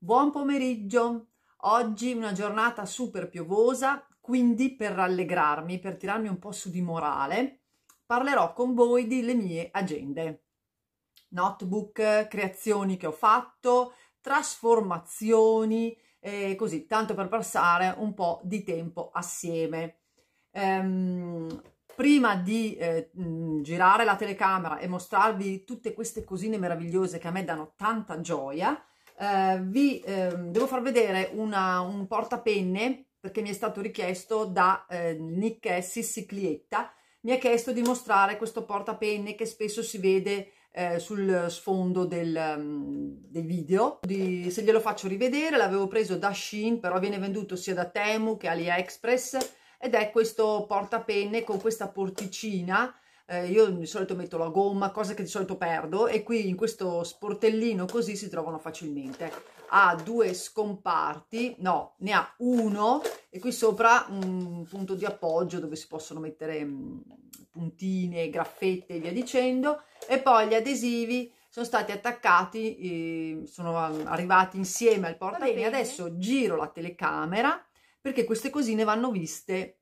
Buon pomeriggio. Oggi una giornata super piovosa, quindi per rallegrarmi, per tirarmi un po' su di morale, parlerò con voi delle mie agende. Notebook, creazioni che ho fatto, trasformazioni, eh, così, tanto per passare un po' di tempo assieme. Ehm, prima di eh, mm, girare la telecamera e mostrarvi tutte queste cosine meravigliose che a me danno tanta gioia, eh, vi eh, devo far vedere una, un portapenne perché mi è stato richiesto da eh, Nick Sissi Clietta, mi ha chiesto di mostrare questo portapenne che spesso si vede eh, sul sfondo del, um, del video. Di, se glielo faccio rivedere, l'avevo preso da Shein, però viene venduto sia da Temu che AliExpress, ed è questo portapenne con questa porticina eh, io di solito metto la gomma, cosa che di solito perdo e qui in questo sportellino così si trovano facilmente. Ha due scomparti, no, ne ha uno e qui sopra un punto di appoggio dove si possono mettere mh, mm, puntine, graffette e via dicendo e poi gli adesivi sono stati attaccati, eh, sono mm, arrivati insieme al portabene. Adesso giro la telecamera perché queste cosine vanno viste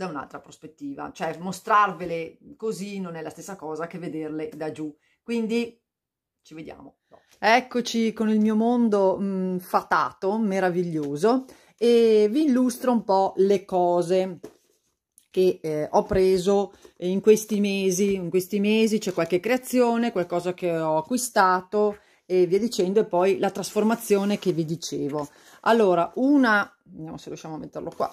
da un'altra prospettiva, cioè mostrarvele così non è la stessa cosa che vederle da giù. Quindi ci vediamo. Eccoci con il mio mondo mh, mm, fatato, meraviglioso e vi illustro un po' le cose che eh, ho preso in questi mesi. In questi mesi c'è qualche creazione, qualcosa che ho acquistato e via dicendo e poi la trasformazione che vi dicevo. Allora, una, vediamo se riusciamo a metterlo qua,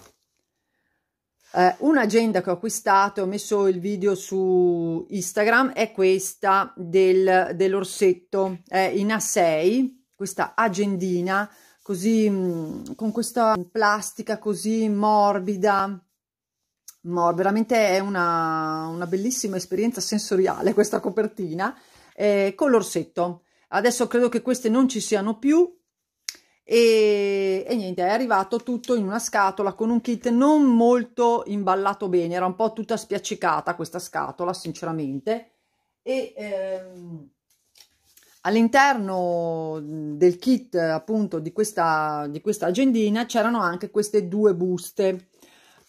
eh, un'agenda che ho acquistato, ho messo il video su Instagram, è questa del, dell'orsetto eh, in A6, questa agendina così mm, con questa plastica così morbida, mor veramente è una, una, bellissima esperienza sensoriale questa copertina eh, con l'orsetto. Adesso credo che queste non ci siano più, e, e, niente è arrivato tutto in una scatola con un kit non molto imballato bene era un po' tutta spiaccicata questa scatola sinceramente e ehm, all'interno del kit appunto di questa di questa agendina c'erano anche queste due buste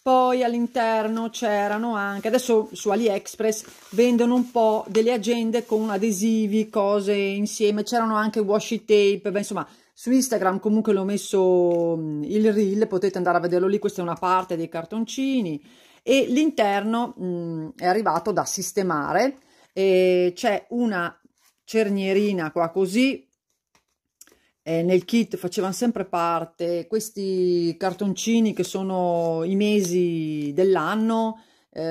poi all'interno c'erano anche adesso su AliExpress vendono un po' delle agende con adesivi cose insieme c'erano anche washi tape beh, insomma su Instagram comunque l'ho messo mm, il reel, potete andare a vederlo lì, questa è una parte dei cartoncini e l'interno mm, è arrivato da sistemare. C'è una cernierina qua così, nel kit facevano sempre parte questi cartoncini che sono i mesi dell'anno, eh,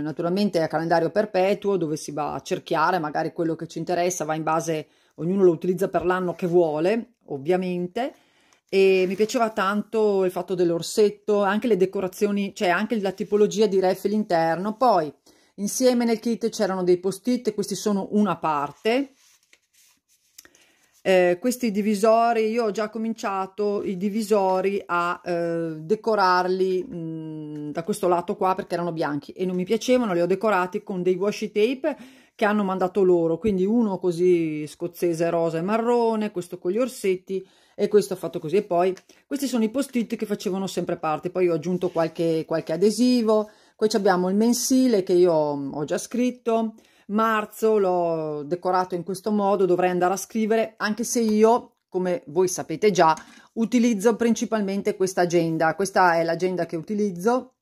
naturalmente a calendario perpetuo dove si va a cerchiare magari quello che ci interessa, va in base, ognuno lo utilizza per l'anno che vuole ovviamente. E mi piaceva tanto il fatto dell'orsetto, anche le decorazioni, cioè anche la tipologia di ref all'interno Poi insieme nel kit c'erano dei post-it, questi sono una parte. Eh, questi divisori, io ho già cominciato i divisori a eh, decorarli mh, mm, da questo lato qua perché erano bianchi e non mi piacevano, li ho decorati con dei washi tape che hanno mandato loro, quindi uno così scozzese rosa e marrone, questo con gli orsetti e questo fatto così. E poi questi sono i post-it che facevano sempre parte, poi ho aggiunto qualche, qualche adesivo, poi abbiamo il mensile che io ho già scritto, marzo l'ho decorato in questo modo, dovrei andare a scrivere, anche se io, come voi sapete già, utilizzo principalmente questa agenda, questa è l'agenda che utilizzo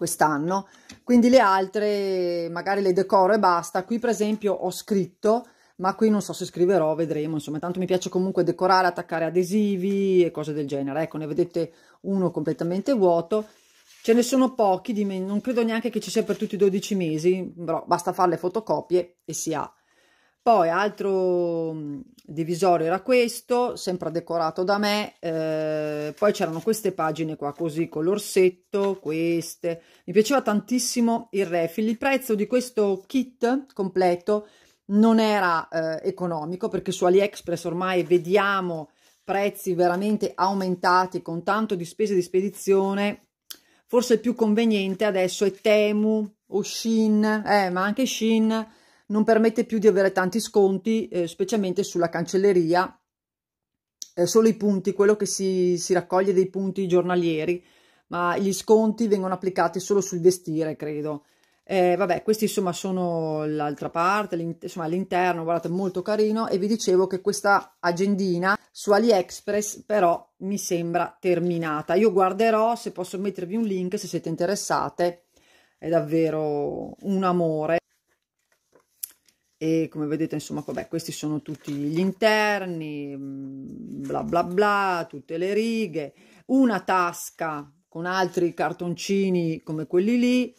quest'anno, quindi le altre magari le decoro e basta. Qui per esempio ho scritto, ma qui non so se scriverò, vedremo, insomma, tanto mi piace comunque decorare, attaccare adesivi e cose del genere. Ecco, ne vedete uno completamente vuoto. Ce ne sono pochi, non credo neanche che ci sia per tutti i 12 mesi, però basta fare le fotocopie e si ha. Poi altro mm, divisorio era questo, sempre decorato da me, eh, poi c'erano queste pagine qua così con l'orsetto, queste. Mi piaceva tantissimo il refill, il prezzo di questo kit completo non era eh, economico perché su AliExpress ormai vediamo prezzi veramente aumentati con tanto di spese di spedizione. Forse il più conveniente adesso è Temu o Shin, eh, ma anche Shin non permette più di avere tanti sconti, eh, specialmente sulla cancelleria, eh, solo i punti, quello che si, si raccoglie dei punti giornalieri, ma gli sconti vengono applicati solo sul vestire, credo. Eh, vabbè, questi insomma sono l'altra parte, insomma l'interno, guardate, molto carino e vi dicevo che questa agendina su AliExpress però mi sembra terminata. Io guarderò se posso mettervi un link se siete interessate, è davvero un amore e come vedete insomma vabbè, questi sono tutti gli interni mm, bla bla bla tutte le righe una tasca con altri cartoncini come quelli lì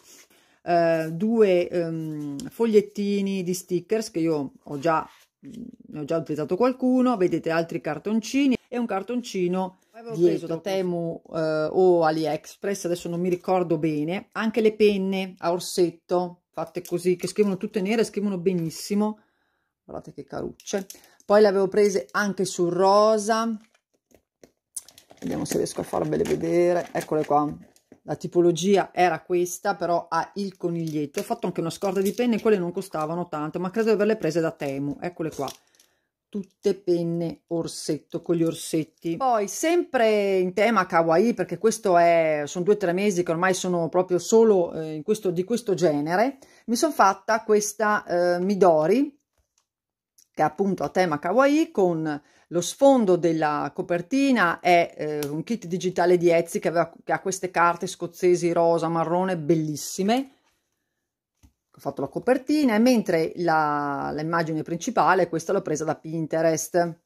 eh, due ehm, fogliettini di stickers che io ho già mm, ne ho già utilizzato qualcuno vedete altri cartoncini e un cartoncino avevo preso da Temu eh, o AliExpress adesso non mi ricordo bene anche le penne a orsetto fatte così, che scrivono tutte nere, scrivono benissimo. Guardate che carucce. Poi le avevo prese anche su rosa. Vediamo se riesco a farvele vedere. Eccole qua. La tipologia era questa, però ha il coniglietto. Ho fatto anche una scorta di penne, quelle non costavano tanto, ma credo di averle prese da Temu. Eccole qua tutte penne orsetto con gli orsetti. Poi sempre in tema kawaii perché questo è sono due o tre mesi che ormai sono proprio solo eh, questo, di questo genere, mi sono fatta questa eh, Midori che è appunto a tema kawaii con lo sfondo della copertina è eh, un kit digitale di Etsy che, aveva, che ha queste carte scozzesi rosa marrone bellissime fatto la copertina, mentre l'immagine principale, questa l'ho presa da Pinterest.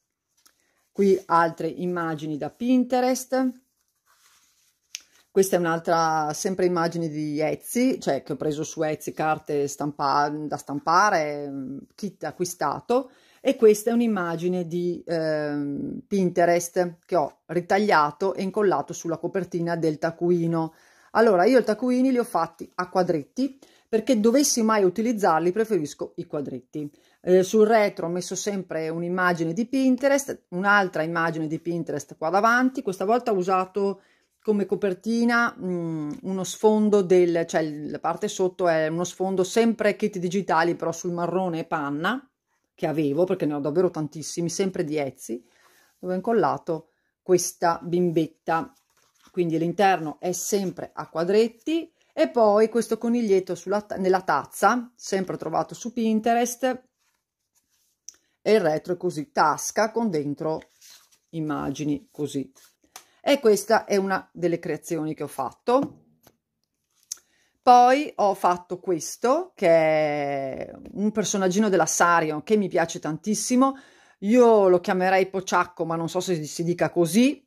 Qui altre immagini da Pinterest. Questa è un'altra, sempre immagine di Etsy, cioè che ho preso su Etsy carte stampa da stampare, mm, kit acquistato. E questa è un'immagine di eh, Pinterest che ho ritagliato e incollato sulla copertina del taccuino. Allora, io i taccuini li ho fatti a quadretti perché dovessi mai utilizzarli preferisco i quadretti. Eh, sul retro ho messo sempre un'immagine di Pinterest, un'altra immagine di Pinterest qua davanti, questa volta ho usato come copertina mh, mm, uno sfondo del, cioè la parte sotto è uno sfondo sempre kit digitali però sul marrone e panna che avevo perché ne ho davvero tantissimi, sempre di Etsy, dove ho incollato questa bimbetta. Quindi l'interno è sempre a quadretti, e poi questo coniglietto sulla, nella tazza, sempre trovato su Pinterest, e il retro è così, tasca con dentro immagini così. E questa è una delle creazioni che ho fatto. Poi ho fatto questo, che è un personaggino della Sarion che mi piace tantissimo. Io lo chiamerei Pociacco, ma non so se si dica così,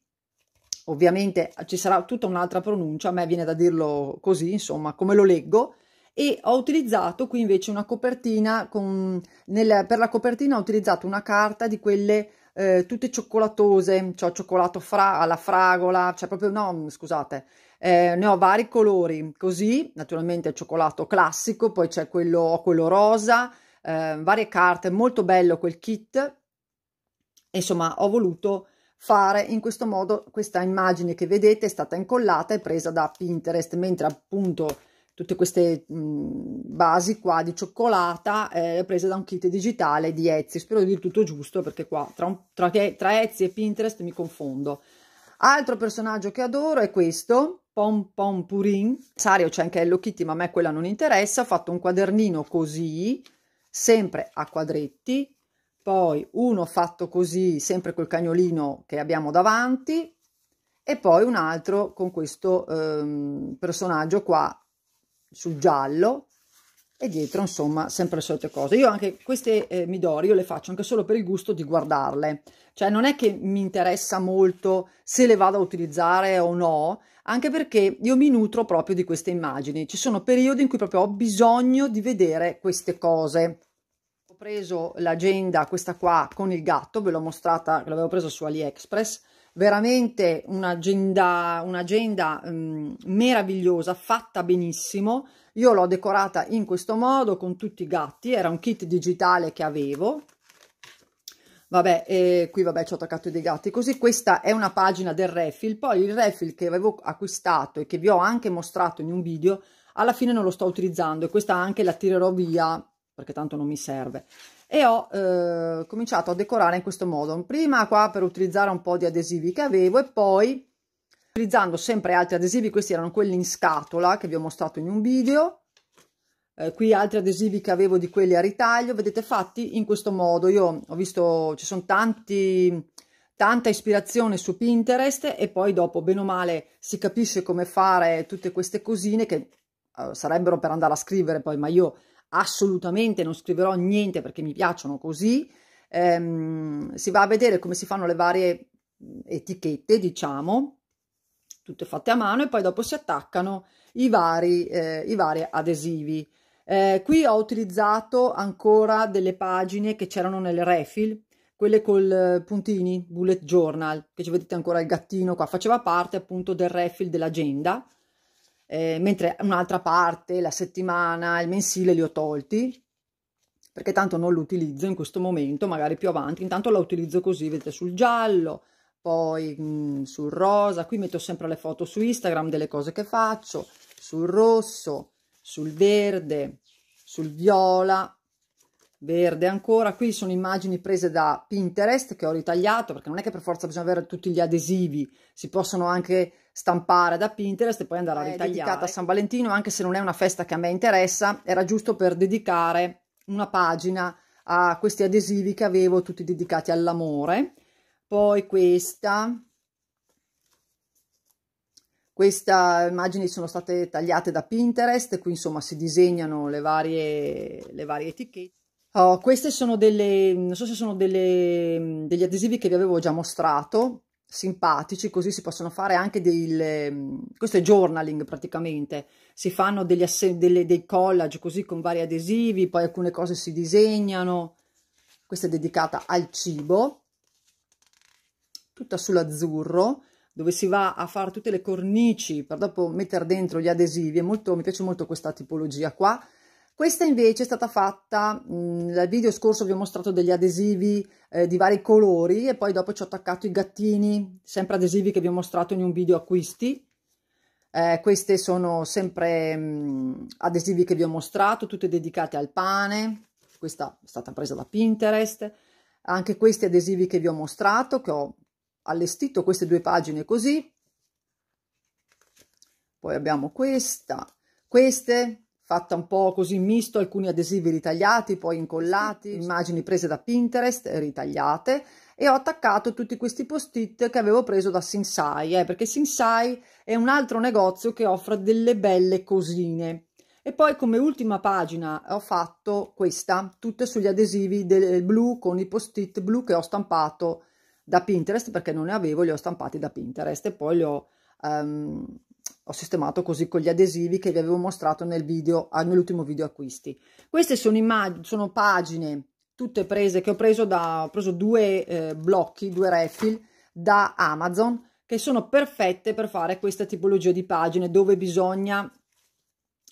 ovviamente eh, ci sarà tutta un'altra pronuncia, a me viene da dirlo così, insomma, come lo leggo, e ho utilizzato qui invece una copertina, con, nel, per la copertina ho utilizzato una carta di quelle eh, tutte cioccolatose, cioè cioccolato fra, alla fragola, cioè proprio no, mm, scusate, eh, ne ho vari colori, così naturalmente il cioccolato classico, poi c'è quello, quello rosa, eh, varie carte, molto bello quel kit, insomma ho voluto fare in questo modo questa immagine che vedete è stata incollata e presa da Pinterest mentre appunto tutte queste mh, basi qua di cioccolata eh, presa da un kit digitale di Etsy spero di dire tutto giusto perché qua tra, un, tra, tra Etsy e Pinterest mi confondo altro personaggio che adoro è questo Pom Pom Purin Sario c'è anche Hello Kitty ma a me quella non interessa ho fatto un quadernino così sempre a quadretti poi uno fatto così, sempre col cagnolino che abbiamo davanti, e poi un altro con questo ehm, personaggio qua sul giallo e dietro insomma sempre le solite cose io anche queste eh, midori io le faccio anche solo per il gusto di guardarle cioè non è che mi interessa molto se le vado a utilizzare o no anche perché io mi nutro proprio di queste immagini ci sono periodi in cui proprio ho bisogno di vedere queste cose preso l'agenda, questa qua, con il gatto, ve l'ho mostrata, l'avevo presa su AliExpress, veramente un'agenda, un'agenda um, meravigliosa, fatta benissimo, io l'ho decorata in questo modo con tutti i gatti, era un kit digitale che avevo, vabbè, eh, qui vabbè ci ho attaccato dei gatti, così questa è una pagina del refill, poi il refill che avevo acquistato e che vi ho anche mostrato in un video, alla fine non lo sto utilizzando e questa anche la tirerò via perché tanto non mi serve e ho eh, cominciato a decorare in questo modo prima qua per utilizzare un po' di adesivi che avevo e poi utilizzando sempre altri adesivi questi erano quelli in scatola che vi ho mostrato in un video eh, qui altri adesivi che avevo di quelli a ritaglio vedete fatti in questo modo io ho visto ci sono tanti tanta ispirazione su Pinterest e poi dopo bene o male si capisce come fare tutte queste cosine che eh, sarebbero per andare a scrivere poi ma io assolutamente non scriverò niente perché mi piacciono così, ehm, si va a vedere come si fanno le varie etichette, diciamo, tutte fatte a mano e poi dopo si attaccano i vari, eh, i vari adesivi. Eh, qui ho utilizzato ancora delle pagine che c'erano nel refill, quelle col puntini, bullet journal, che ci vedete ancora il gattino qua, faceva parte appunto del refill dell'agenda, eh, mentre un'altra parte, la settimana, il mensile li ho tolti perché tanto non lo utilizzo in questo momento, magari più avanti, intanto la utilizzo così, vedete sul giallo, poi mh, mm, sul rosa, qui metto sempre le foto su Instagram delle cose che faccio, sul rosso, sul verde, sul viola, verde ancora, qui sono immagini prese da Pinterest che ho ritagliato perché non è che per forza bisogna avere tutti gli adesivi, si possono anche stampare da Pinterest e poi andare a eh, ritagliare. È dedicata a San Valentino, anche se non è una festa che a me interessa, era giusto per dedicare una pagina a questi adesivi che avevo tutti dedicati all'amore. Poi questa, questa immagini sono state tagliate da Pinterest, qui insomma si disegnano le varie, le varie etichette. Oh, queste sono delle, non so se sono delle, degli adesivi che vi avevo già mostrato, simpatici, così si possono fare anche del ehm, questo è journaling praticamente, si fanno degli delle, dei collage così con vari adesivi, poi alcune cose si disegnano, questa è dedicata al cibo, tutta sull'azzurro, dove si va a fare tutte le cornici per dopo mettere dentro gli adesivi, è molto, mi piace molto questa tipologia qua, questa invece è stata fatta, mh, nel video scorso vi ho mostrato degli adesivi eh, di vari colori e poi dopo ci ho attaccato i gattini, sempre adesivi che vi ho mostrato in un video acquisti. Eh, queste sono sempre mh, adesivi che vi ho mostrato, tutte dedicate al pane, questa è stata presa da Pinterest, anche questi adesivi che vi ho mostrato, che ho allestito queste due pagine così. Poi abbiamo questa, queste, fatta un po' così misto, alcuni adesivi ritagliati, poi incollati, immagini prese da Pinterest, ritagliate e ho attaccato tutti questi post-it che avevo preso da Sinsai, eh, perché Sinsai è un altro negozio che offre delle belle cosine. E poi come ultima pagina ho fatto questa, tutte sugli adesivi del blu con i post-it blu che ho stampato da Pinterest perché non ne avevo, li ho stampati da Pinterest e poi li ho um, ho sistemato così con gli adesivi che vi avevo mostrato nel video, ah, nell'ultimo video acquisti. Queste sono, immag- sono pagine tutte prese che ho preso da ho preso due eh, blocchi, due refill da Amazon che sono perfette per fare questa tipologia di pagine dove bisogna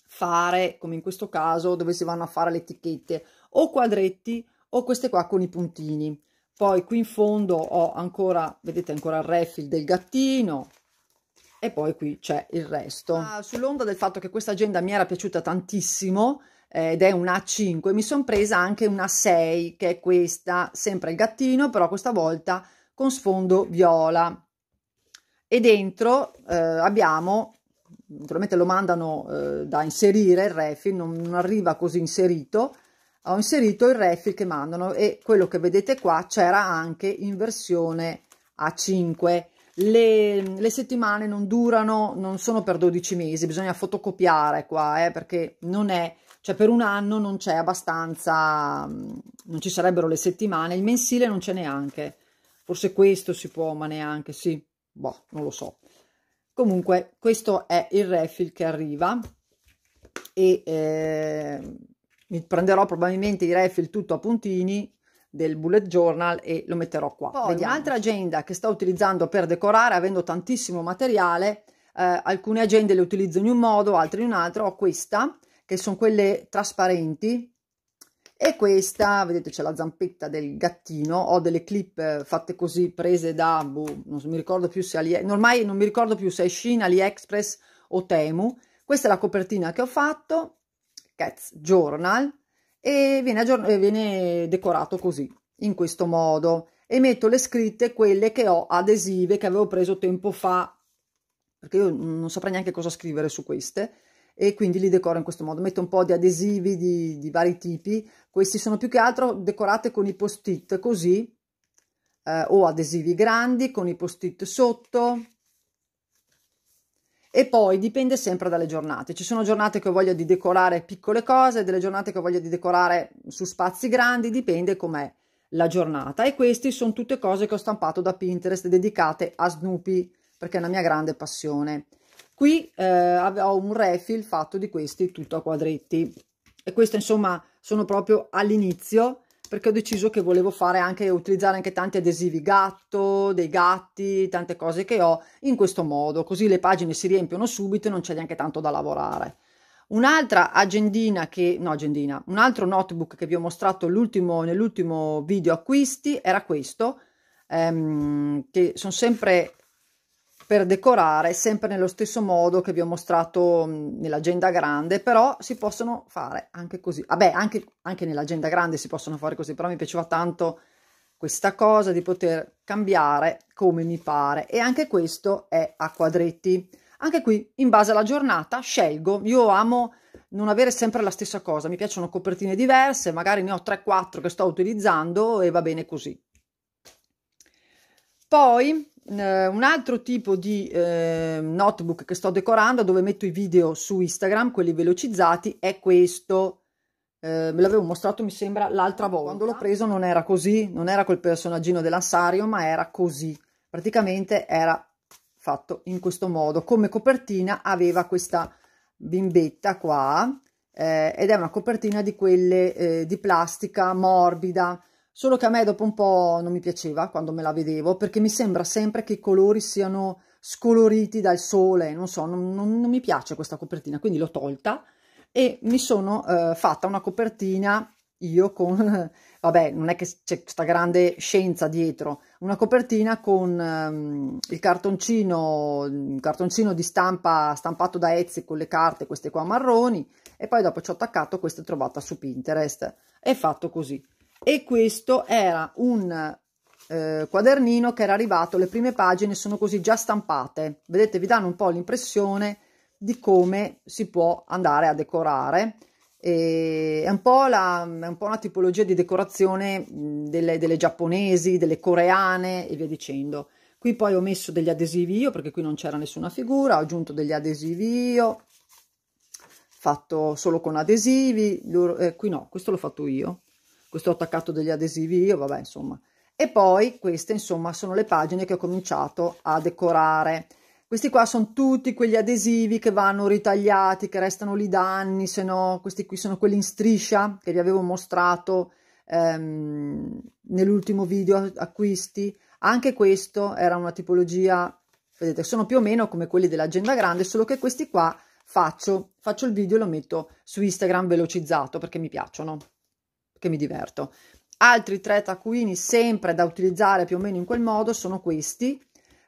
fare, come in questo caso, dove si vanno a fare le etichette o quadretti o queste qua con i puntini. Poi qui in fondo ho ancora, vedete ancora il refill del gattino, e poi qui c'è il resto. Ah, sull'onda del fatto che questa agenda mi era piaciuta tantissimo eh, ed è una A5, mi sono presa anche una 6 che è questa, sempre il gattino, però questa volta con sfondo viola. E dentro eh, abbiamo, naturalmente lo mandano eh, da inserire il refill, non, non arriva così inserito, ho inserito il refill che mandano e quello che vedete qua c'era anche in versione A5 le, le, settimane non durano, non sono per 12 mesi, bisogna fotocopiare qua, eh, perché non è, cioè per un anno non c'è abbastanza, mm, non ci sarebbero le settimane, il mensile non c'è neanche, forse questo si può, ma neanche, sì, boh, non lo so. Comunque questo è il refill che arriva e eh, mi prenderò probabilmente i refill tutto a puntini del bullet journal e lo metterò qua. Poi un'altra agenda che sto utilizzando per decorare, avendo tantissimo materiale, eh, alcune agende le utilizzo in un modo, altre in un altro, ho questa che sono quelle trasparenti e questa, vedete c'è la zampetta del gattino, ho delle clip eh, fatte così prese da, boh, non mi ricordo più se Ali, ormai non mi ricordo più se è Shein, AliExpress o Temu, questa è la copertina che ho fatto, Cats Journal, e viene, viene decorato così, in questo modo. E metto le scritte, quelle che ho adesive, che avevo preso tempo fa, perché io non saprei neanche cosa scrivere su queste, e quindi li decoro in questo modo. Metto un po' di adesivi di, di vari tipi, questi sono più che altro decorate con i post-it, così, eh, o adesivi grandi con i post-it sotto, e poi dipende sempre dalle giornate. Ci sono giornate che ho voglia di decorare piccole cose, delle giornate che ho voglia di decorare su spazi grandi, dipende com'è la giornata. E queste sono tutte cose che ho stampato da Pinterest dedicate a Snoopy, perché è una mia grande passione. Qui eh, ho un refill fatto di questi tutto a quadretti. E queste insomma sono proprio all'inizio perché ho deciso che volevo fare anche utilizzare anche tanti adesivi gatto, dei gatti, tante cose che ho in questo modo, così le pagine si riempiono subito e non c'è neanche tanto da lavorare. Un'altra agendina che no, agendina, un altro notebook che vi ho mostrato nell'ultimo video acquisti era questo ehm, che sono sempre per decorare sempre nello stesso modo che vi ho mostrato nell'agenda grande però si possono fare anche così vabbè ah, anche, anche nell'agenda grande si possono fare così però mi piaceva tanto questa cosa di poter cambiare come mi pare e anche questo è a quadretti anche qui in base alla giornata scelgo io amo non avere sempre la stessa cosa mi piacciono copertine diverse magari ne ho 3-4 che sto utilizzando e va bene così poi eh, un altro tipo di eh, notebook che sto decorando dove metto i video su Instagram, quelli velocizzati, è questo. Eh, me l'avevo mostrato, mi sembra, l'altra volta. Quando l'ho preso non era così, non era quel personaggino dell'assario, ma era così. Praticamente era fatto in questo modo. Come copertina aveva questa bimbetta qua, eh, ed è una copertina di quelle eh, di plastica morbida, Solo che a me dopo un po' non mi piaceva quando me la vedevo, perché mi sembra sempre che i colori siano scoloriti dal sole, non so, non, non, non mi piace questa copertina, quindi l'ho tolta e mi sono eh, fatta una copertina io con, vabbè, non è che c'è questa grande scienza dietro, una copertina con um, il cartoncino, un cartoncino di stampa stampato da Etsy con le carte, queste qua marroni, e poi dopo ci ho attaccato queste trovata su Pinterest e fatto così e questo era un eh, quadernino che era arrivato, le prime pagine sono così già stampate, vedete vi danno un po' l'impressione di come si può andare a decorare, e è, un po la, è un po' una tipologia di decorazione delle, delle giapponesi, delle coreane e via dicendo. Qui poi ho messo degli adesivi io perché qui non c'era nessuna figura, ho aggiunto degli adesivi io, fatto solo con adesivi, eh, qui no, questo l'ho fatto io, questo ho attaccato degli adesivi io, vabbè, insomma. E poi queste, insomma, sono le pagine che ho cominciato a decorare. Questi qua sono tutti quegli adesivi che vanno ritagliati, che restano lì da anni, se no questi qui sono quelli in striscia che vi avevo mostrato ehm, nell'ultimo video acquisti. Anche questo era una tipologia, vedete, sono più o meno come quelli dell'agenda grande, solo che questi qua faccio, faccio il video e lo metto su Instagram velocizzato perché mi piacciono che mi diverto. Altri tre taccuini sempre da utilizzare più o meno in quel modo sono questi,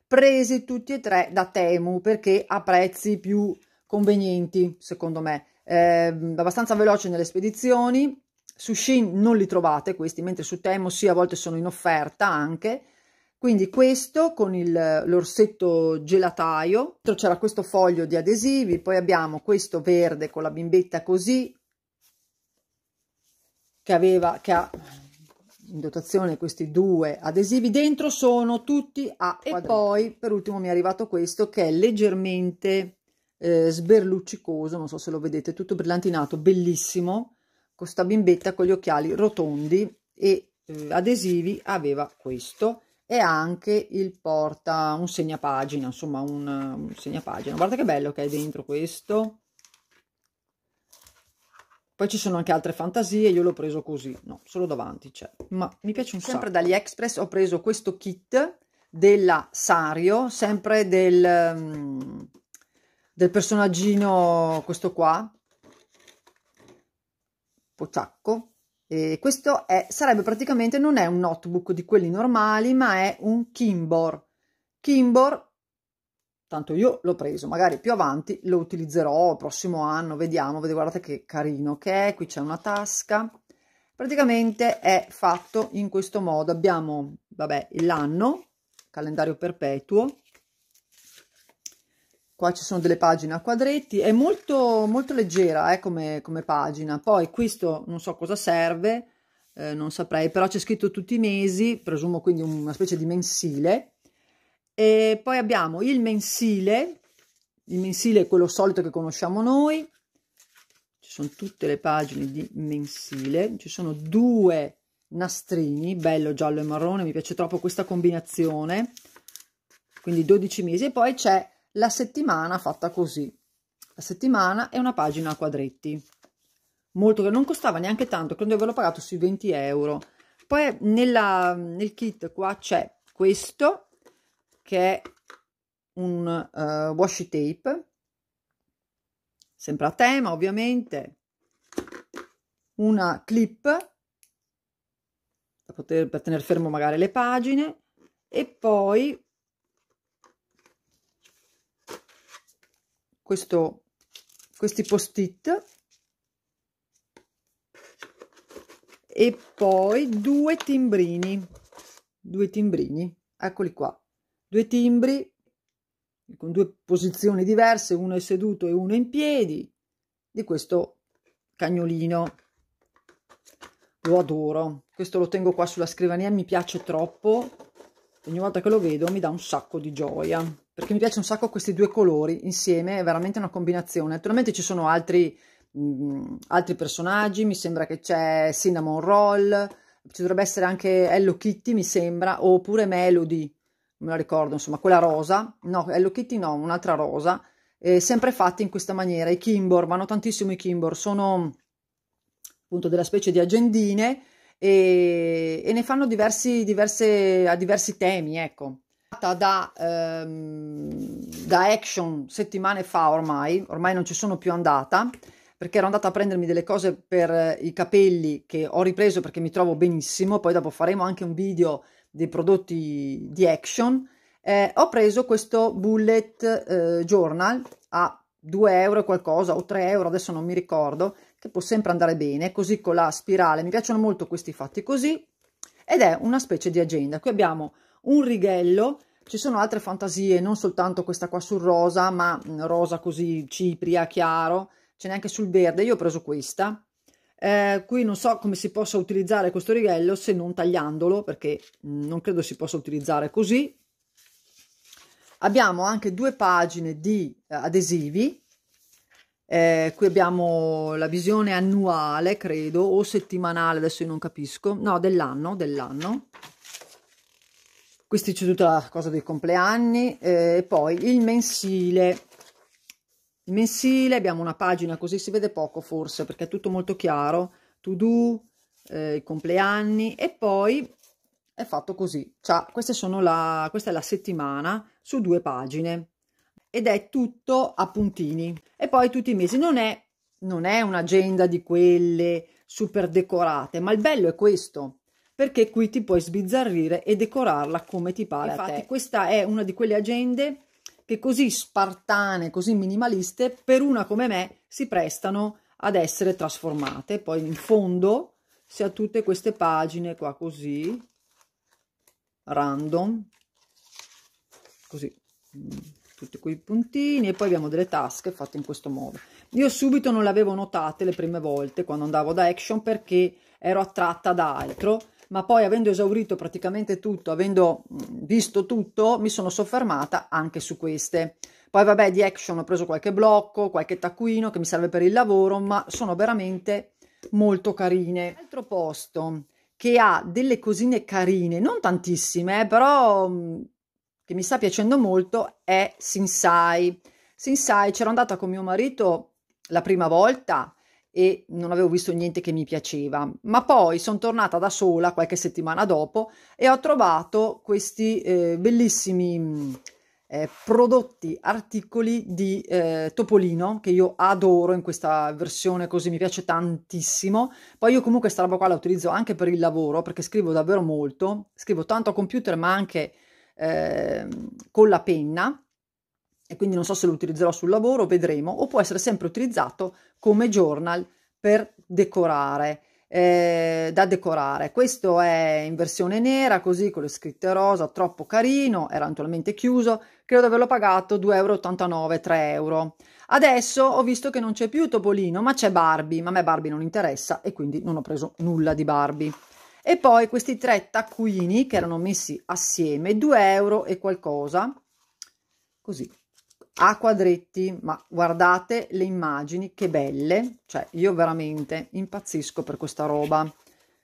presi tutti e tre da Temu perché a prezzi più convenienti secondo me, eh, abbastanza veloci nelle spedizioni, su Shein non li trovate questi, mentre su Temu sì a volte sono in offerta anche, quindi questo con l'orsetto gelataio, c'era questo foglio di adesivi, poi abbiamo questo verde con la bimbetta così, che aveva che ha in dotazione questi due adesivi dentro sono tutti a e poi per ultimo mi è arrivato questo che è leggermente eh, sberluccicoso non so se lo vedete tutto brillantinato bellissimo con sta bimbetta con gli occhiali rotondi e eh, adesivi aveva questo e anche il porta un segnapagina insomma un, un segnapagina guarda che bello che è dentro questo poi ci sono anche altre fantasie, io l'ho preso così, no, solo davanti c'è, cioè, ma mi piace un Sempre sacco. dall'Aliexpress ho preso questo kit della Sario, sempre del, mm, del personaggino, questo qua, Pozacco. E questo è, sarebbe praticamente, non è un notebook di quelli normali, ma è un Kimbor. Kimbor tanto io l'ho preso, magari più avanti lo utilizzerò il prossimo anno, vediamo, vedete, guardate che carino che è, qui c'è una tasca, praticamente è fatto in questo modo, abbiamo, vabbè, l'anno, calendario perpetuo, qua ci sono delle pagine a quadretti, è molto, molto leggera eh, come, come pagina, poi questo non so cosa serve, eh, non saprei, però c'è scritto tutti i mesi, presumo quindi una specie di mensile, e poi abbiamo il mensile, il mensile è quello solito che conosciamo noi, ci sono tutte le pagine di mensile, ci sono due nastrini, bello giallo e marrone, mi piace troppo questa combinazione, quindi 12 mesi e poi c'è la settimana fatta così, la settimana è una pagina a quadretti, molto che non costava neanche tanto, credo di averlo pagato sui 20 euro. Poi nella, nel kit qua c'è questo, che è un uh, washi tape, sempre a tema ovviamente, una clip da poter, per tenere fermo magari le pagine e poi questo, questi post-it e poi due timbrini, due timbrini, eccoli qua due timbri con due posizioni diverse, uno è seduto e uno in piedi, di questo cagnolino. Lo adoro, questo lo tengo qua sulla scrivania, mi piace troppo, ogni volta che lo vedo mi dà un sacco di gioia, perché mi piace un sacco questi due colori insieme, è veramente una combinazione. Naturalmente ci sono altri, mh, mm, altri personaggi, mi sembra che c'è Cinnamon Roll, ci dovrebbe essere anche Hello Kitty, mi sembra, oppure Melody, me la ricordo, insomma, quella rosa, no, Hello Kitty no, un'altra rosa, eh, sempre fatti in questa maniera, i Kimbor, vanno tantissimo i Kimbor, sono appunto della specie di agendine e, e ne fanno diversi, diverse, a diversi temi, ecco. Da, ehm, da action settimane fa ormai, ormai non ci sono più andata, perché ero andata a prendermi delle cose per i capelli che ho ripreso perché mi trovo benissimo, poi dopo faremo anche un video dei prodotti di action, eh, ho preso questo bullet eh, journal a 2 euro qualcosa o 3 euro, adesso non mi ricordo, che può sempre andare bene, così con la spirale, mi piacciono molto questi fatti così, ed è una specie di agenda. Qui abbiamo un righello, ci sono altre fantasie, non soltanto questa qua sul rosa, ma mm, rosa così cipria, chiaro, ce n'è anche sul verde, io ho preso questa, eh, qui non so come si possa utilizzare questo righello se non tagliandolo perché mm, non credo si possa utilizzare così. Abbiamo anche due pagine di eh, adesivi. Eh, qui abbiamo la visione annuale, credo, o settimanale, adesso io non capisco. No, dell'anno, dell'anno. Questi c'è tutta la cosa dei compleanni. Eh, poi il mensile mensile, abbiamo una pagina così si vede poco forse perché è tutto molto chiaro, to do, eh, i compleanni e poi è fatto così. Cioè, queste sono la, questa è la settimana su due pagine ed è tutto a puntini e poi tutti i mesi. Non è, non è un'agenda di quelle super decorate, ma il bello è questo perché qui ti puoi sbizzarrire e decorarla come ti pare Infatti, Questa è una di quelle agende che così spartane, così minimaliste, per una come me si prestano ad essere trasformate. Poi in fondo si ha tutte queste pagine qua così, random, così, mm, tutti quei puntini e poi abbiamo delle tasche fatte in questo modo. Io subito non le avevo notate le prime volte quando andavo da Action perché ero attratta da altro, ma poi avendo esaurito praticamente tutto, avendo visto tutto, mi sono soffermata anche su queste. Poi vabbè, di action ho preso qualche blocco, qualche taccuino che mi serve per il lavoro, ma sono veramente molto carine. Un Altro posto che ha delle cosine carine, non tantissime, eh, però che mi sta piacendo molto è Sinsai. Sinsai c'ero andata con mio marito la prima volta e non avevo visto niente che mi piaceva. Ma poi sono tornata da sola qualche settimana dopo e ho trovato questi eh, bellissimi mm, eh, prodotti, articoli di eh, Topolino che io adoro in questa versione così, mi piace tantissimo. Poi io comunque questa roba qua la utilizzo anche per il lavoro perché scrivo davvero molto, scrivo tanto a computer ma anche ehm, con la penna e quindi non so se lo utilizzerò sul lavoro, vedremo, o può essere sempre utilizzato come journal per decorare, eh, da decorare. Questo è in versione nera, così con le scritte rosa, troppo carino, era naturalmente chiuso, credo di averlo pagato 2,89 euro, 3 euro. Adesso ho visto che non c'è più Topolino, ma c'è Barbie, ma a me Barbie non interessa e quindi non ho preso nulla di Barbie. E poi questi tre taccuini che erano messi assieme, 2 euro e qualcosa, così a quadretti, ma guardate le immagini, che belle, cioè io veramente impazzisco per questa roba,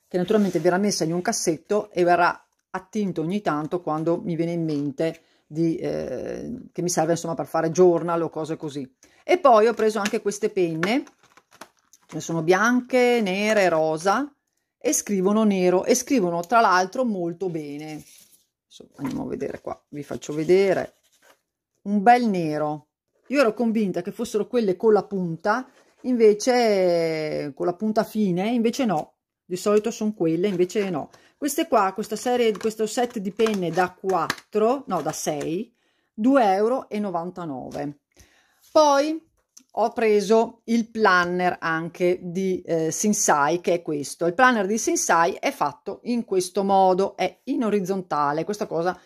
che naturalmente verrà messa in un cassetto e verrà attinto ogni tanto quando mi viene in mente di, eh, che mi serve insomma per fare journal o cose così. E poi ho preso anche queste penne, ce ne sono bianche, nere, rosa, e scrivono nero, e scrivono tra l'altro molto bene. Adesso andiamo a vedere qua, vi faccio vedere un bel nero. Io ero convinta che fossero quelle con la punta, invece con la punta fine, invece no. Di solito sono quelle, invece no. Queste qua, questa serie, questo set di penne da 4, no da 6, 2,99 euro. Poi ho preso il planner anche di eh, Sinsai, che è questo. Il planner di Sinsai è fatto in questo modo, è in orizzontale. Questa cosa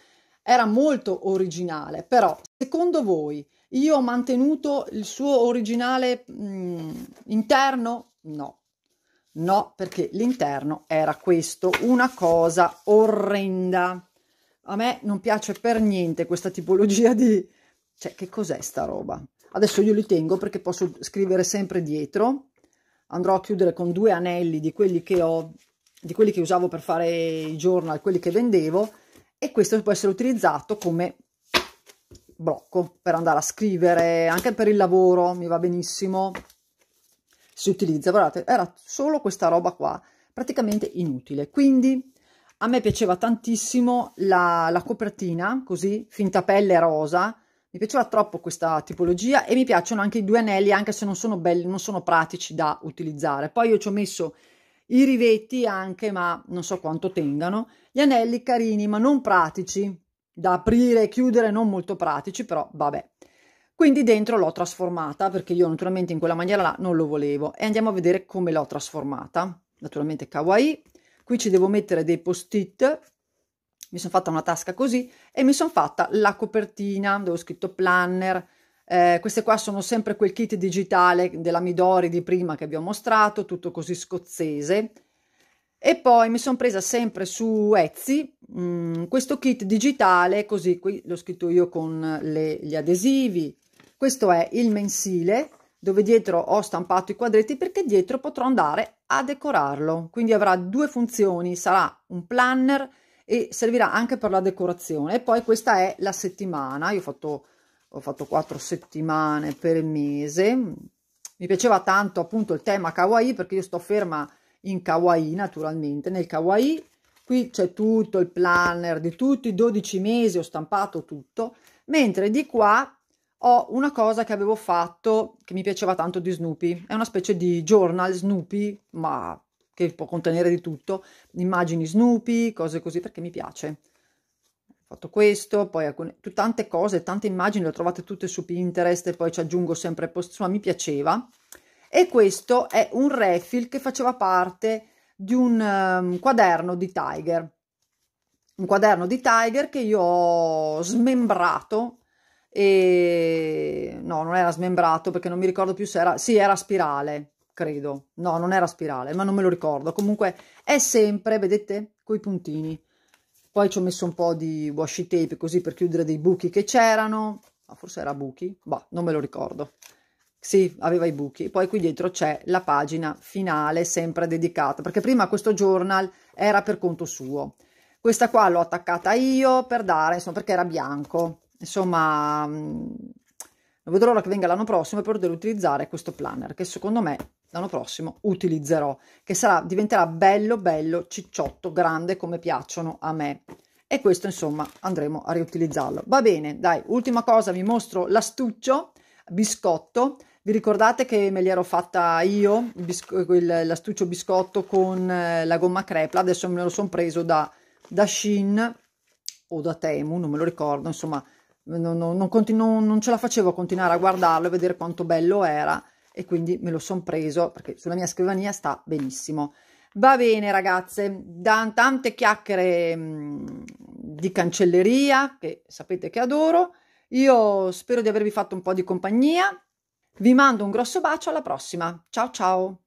era molto originale, però secondo voi io ho mantenuto il suo originale mh, mm, interno? No, no, perché l'interno era questo, una cosa orrenda. A me non piace per niente questa tipologia di... cioè che cos'è sta roba? Adesso io li tengo perché posso scrivere sempre dietro. Andrò a chiudere con due anelli di quelli che ho, di quelli che usavo per fare i journal, quelli che vendevo e questo può essere utilizzato come blocco per andare a scrivere, anche per il lavoro, mi va benissimo, si utilizza, guardate, era solo questa roba qua, praticamente inutile, quindi a me piaceva tantissimo la, la copertina, così, finta pelle rosa, mi piaceva troppo questa tipologia e mi piacciono anche i due anelli, anche se non sono belli, non sono pratici da utilizzare, poi io ci ho messo i rivetti anche, ma non so quanto tengano, gli anelli carini ma non pratici, da aprire e chiudere non molto pratici, però vabbè. Quindi dentro l'ho trasformata perché io naturalmente in quella maniera là non lo volevo e andiamo a vedere come l'ho trasformata. Naturalmente kawaii, qui ci devo mettere dei post-it, mi sono fatta una tasca così e mi sono fatta la copertina dove ho scritto planner, eh, queste qua sono sempre quel kit digitale della Midori di prima che vi ho mostrato, tutto così scozzese. E poi mi sono presa sempre su Etsy mh, mm, questo kit digitale, così qui l'ho scritto io con le, gli adesivi. Questo è il mensile dove dietro ho stampato i quadretti perché dietro potrò andare a decorarlo. Quindi avrà due funzioni, sarà un planner e servirà anche per la decorazione. E poi questa è la settimana, io ho fatto ho fatto quattro settimane per mese. Mi piaceva tanto appunto il tema kawaii perché io sto ferma in kawaii naturalmente, nel kawaii. Qui c'è tutto il planner di tutti i 12 mesi, ho stampato tutto, mentre di qua ho una cosa che avevo fatto che mi piaceva tanto di Snoopy. È una specie di journal Snoopy, ma che può contenere di tutto, immagini Snoopy, cose così, perché mi piace fatto questo, poi alcune, tante cose, tante immagini le ho trovate tutte su Pinterest e poi ci aggiungo sempre post, insomma mi piaceva. E questo è un refill che faceva parte di un um, quaderno di Tiger, un quaderno di Tiger che io ho smembrato e no, non era smembrato perché non mi ricordo più se era, sì era spirale, credo, no non era spirale ma non me lo ricordo, comunque è sempre, vedete, coi puntini poi ci ho messo un po' di washi tape così per chiudere dei buchi che c'erano. Ah, forse era buchi? Boh, non me lo ricordo. Sì, aveva i buchi. Poi qui dietro c'è la pagina finale, sempre dedicata, perché prima questo journal era per conto suo. Questa qua l'ho attaccata io per dare, insomma, perché era bianco. Insomma, non mm, vedrò l'ora che venga l'anno prossimo per poter utilizzare questo planner, che secondo me l'anno prossimo utilizzerò, che sarà, diventerà bello bello cicciotto, grande come piacciono a me. E questo insomma andremo a riutilizzarlo. Va bene, dai, ultima cosa, vi mostro l'astuccio biscotto. Vi ricordate che me li ero fatta io, l'astuccio biscotto con eh, la gomma crepla, adesso me lo sono preso da, da Shin o da Temu, non me lo ricordo, insomma non, non, non, non ce la facevo a continuare a guardarlo e vedere quanto bello era e quindi me lo sono preso perché sulla mia scrivania sta benissimo. Va bene ragazze, da tante chiacchiere mm, di cancelleria che sapete che adoro, io spero di avervi fatto un po' di compagnia, vi mando un grosso bacio, alla prossima, ciao ciao!